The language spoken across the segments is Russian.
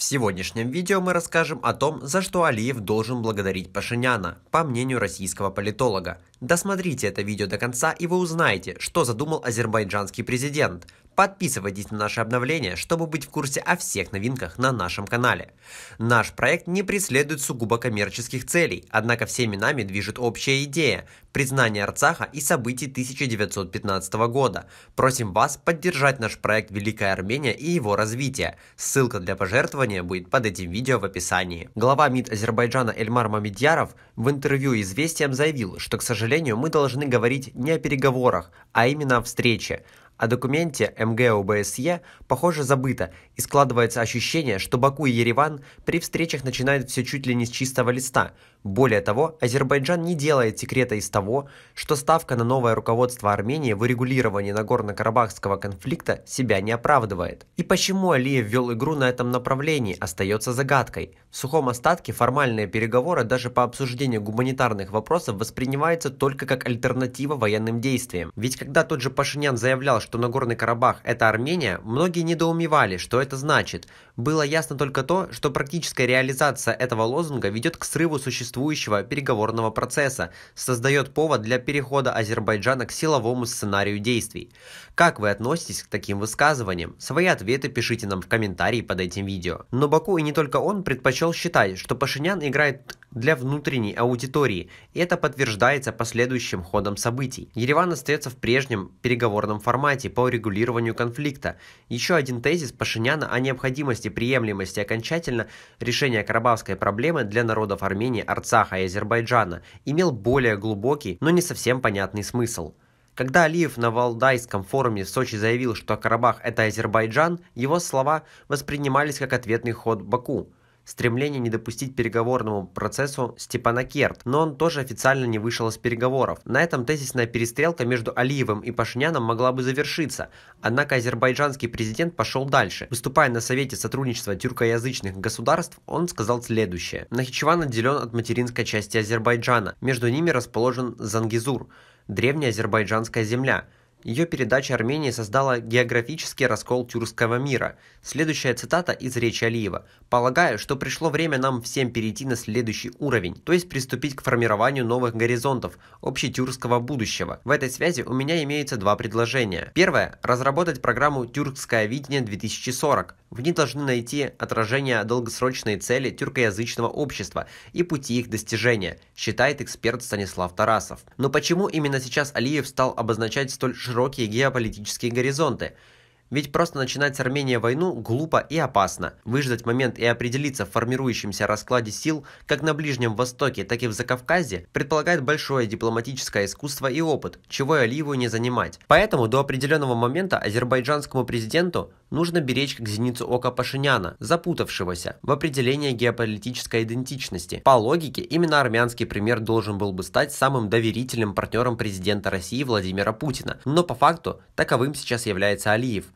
В сегодняшнем видео мы расскажем о том, за что Алиев должен благодарить Пашиняна, по мнению российского политолога. Досмотрите это видео до конца и вы узнаете, что задумал азербайджанский президент, Подписывайтесь на наши обновления, чтобы быть в курсе о всех новинках на нашем канале. Наш проект не преследует сугубо коммерческих целей, однако всеми нами движет общая идея – признание Арцаха и событий 1915 года. Просим вас поддержать наш проект «Великая Армения» и его развитие. Ссылка для пожертвования будет под этим видео в описании. Глава МИД Азербайджана Эльмар Мамедьяров в интервью «Известиям» заявил, что, к сожалению, мы должны говорить не о переговорах, а именно о встрече. О документе МГОБСЕ, похоже, забыто, и складывается ощущение, что Баку и Ереван при встречах начинают все чуть ли не с чистого листа. Более того, Азербайджан не делает секрета из того, что ставка на новое руководство Армении в урегулировании Нагорно-Карабахского конфликта себя не оправдывает. И почему Алиев вел игру на этом направлении, остается загадкой. В сухом остатке формальные переговоры даже по обсуждению гуманитарных вопросов воспринимаются только как альтернатива военным действиям. Ведь когда тот же Пашинян заявлял, что что Нагорный Карабах – это Армения, многие недоумевали, что это значит. Было ясно только то, что практическая реализация этого лозунга ведет к срыву существующего переговорного процесса, создает повод для перехода Азербайджана к силовому сценарию действий. Как вы относитесь к таким высказываниям? Свои ответы пишите нам в комментарии под этим видео. Но Баку и не только он предпочел считать, что Пашинян играет для внутренней аудитории. Это подтверждается последующим ходом событий. Ереван остается в прежнем переговорном формате по урегулированию конфликта. Еще один тезис Пашиняна о необходимости приемлемости окончательно решения карабахской проблемы для народов Армении, Арцаха и Азербайджана имел более глубокий, но не совсем понятный смысл. Когда Алиев на Валдайском форуме в Сочи заявил, что Карабах – это Азербайджан, его слова воспринимались как ответный ход Баку стремление не допустить переговорному процессу Степана Керт, но он тоже официально не вышел из переговоров. На этом тезисная перестрелка между Алиевым и Пашиняном могла бы завершиться, однако азербайджанский президент пошел дальше. Выступая на Совете сотрудничества тюркоязычных государств, он сказал следующее. Нахичеван отделен от материнской части Азербайджана, между ними расположен Зангизур, древняя азербайджанская земля – ее передача Армении создала географический раскол тюркского мира. Следующая цитата из речи Алиева. «Полагаю, что пришло время нам всем перейти на следующий уровень, то есть приступить к формированию новых горизонтов, общетюркского будущего. В этой связи у меня имеются два предложения. Первое – разработать программу «Тюркское видение 2040». В ней должны найти отражение долгосрочной цели тюркоязычного общества и пути их достижения, считает эксперт Станислав Тарасов. Но почему именно сейчас Алиев стал обозначать столь широкие геополитические горизонты – ведь просто начинать с Армении войну глупо и опасно. Выждать момент и определиться в формирующемся раскладе сил как на Ближнем Востоке, так и в Закавказье предполагает большое дипломатическое искусство и опыт, чего и Алиеву не занимать. Поэтому до определенного момента азербайджанскому президенту нужно беречь как зеницу ока Пашиняна, запутавшегося в определении геополитической идентичности. По логике, именно армянский пример должен был бы стать самым доверительным партнером президента России Владимира Путина, но по факту таковым сейчас является Алиев –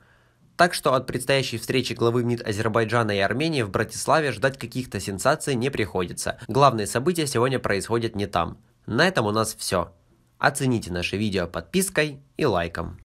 так что от предстоящей встречи главы МИД Азербайджана и Армении в Братиславе ждать каких-то сенсаций не приходится. Главные события сегодня происходят не там. На этом у нас все. Оцените наше видео подпиской и лайком.